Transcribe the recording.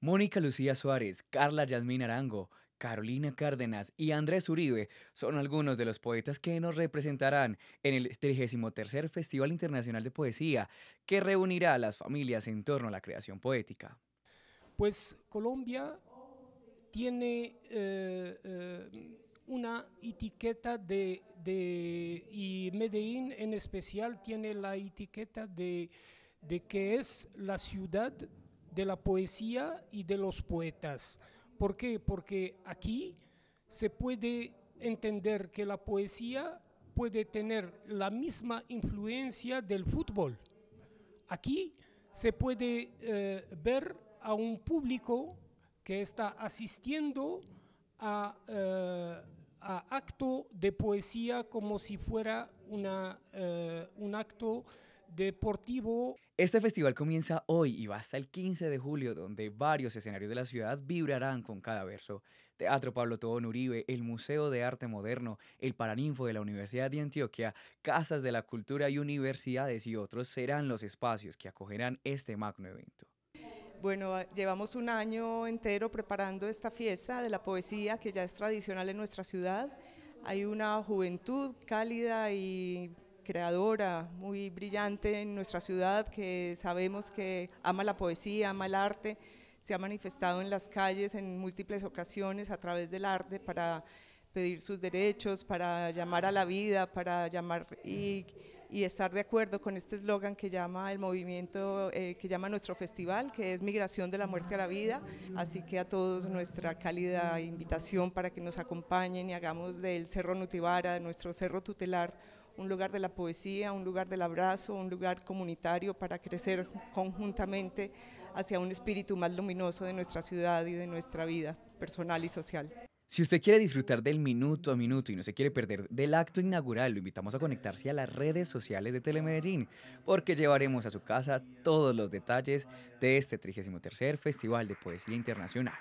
Mónica Lucía Suárez, Carla Yasmín Arango, Carolina Cárdenas y Andrés Uribe son algunos de los poetas que nos representarán en el 33 Festival Internacional de Poesía, que reunirá a las familias en torno a la creación poética. Pues Colombia tiene eh, eh, una etiqueta de, y Medellín en especial tiene la etiqueta de que es la ciudad de la poesía y de los poetas. ¿Por qué? Porque aquí se puede entender que la poesía puede tener la misma influencia del fútbol. Aquí se puede eh, ver a un público que está asistiendo a, eh, acto de poesía como si fuera una, eh, un acto deportivo. Este festival comienza hoy y va hasta el 15 de julio, donde varios escenarios de la ciudad vibrarán con cada verso. Teatro Pablo Tobón Uribe, el Museo de Arte Moderno, el Paraninfo de la Universidad de Antioquia, Casas de la Cultura y universidades y otros serán los espacios que acogerán este magno evento. Bueno, ah, llevamos un año entero preparando esta fiesta de la poesía que ya es tradicional en nuestra ciudad. Hay una juventud cálida y creadora, muy brillante en nuestra ciudad, que sabemos que ama la poesía, ama el arte, se ha manifestado en las calles en múltiples ocasiones a través del arte para pedir sus derechos, para llamar a la vida, para llamar y, estar de acuerdo con este eslogan que llama el movimiento, eh, que llama nuestro festival, que es Migración de la Muerte a la Vida. Así que a todos nuestra cálida invitación para que nos acompañen y hagamos del Cerro Nutibara, nuestro cerro tutelar, un lugar de la poesía, un lugar del abrazo, un lugar comunitario para crecer conjuntamente hacia un espíritu más luminoso de nuestra ciudad y de nuestra vida personal y social. Si usted quiere disfrutar del minuto a minuto y no se quiere perder del acto inaugural, lo invitamos a conectarse a las redes sociales de Telemedellín, porque llevaremos a su casa todos los detalles de este 33 Festival de Poesía Internacional.